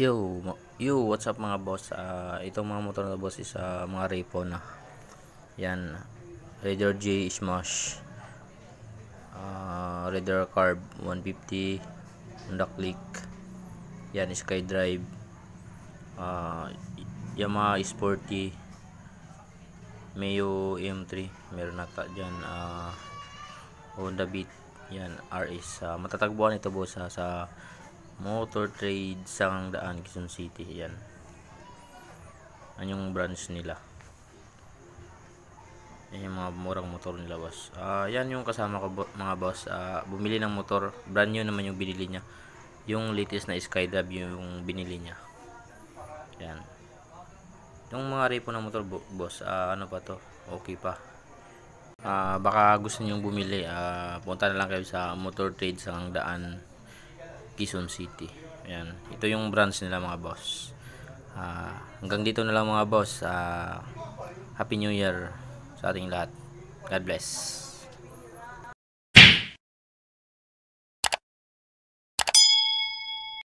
Yo, yo, what's up mga boss? Uh, itong mga motor na boss is uh, mga repo na. Yan. Raider J Smash. Uh, Raider Carb 150. Honda Click. Yan, sky drive Uh, Yamaha Sporty. Mayo M3. Meron ta dyan. Uh, Honda Beat. Yan, RS. Uh, matatagpuan ito boss uh, sa Motor Trade Sangdaan, Quezon City. Yan. Yan yung branch nila. Yan yung mga murang motor nila, boss. Uh, yan yung kasama ko, mga boss. Uh, bumili ng motor. Brand new naman yung binili niya. Yung latest na Skydive yung binili niya. Yan. Yung mga repo ng motor, boss, uh, ano pa to? Okay pa. Uh, baka gusto niyong bumili, uh, punta na lang kayo sa Motor Trade sa Daan Quezon City. Ayan. Ito yung branch nila mga boss. Uh, hanggang dito na lang mga boss. Uh, Happy New Year sa ating lahat. God bless.